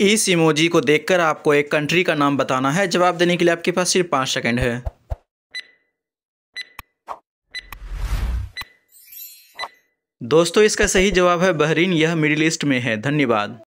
इस इमोजी को देखकर आपको एक कंट्री का नाम बताना है जवाब देने के लिए आपके पास सिर्फ पाँच सेकेंड है दोस्तों इसका सही जवाब है बहरीन यह मिडिल ईस्ट में है धन्यवाद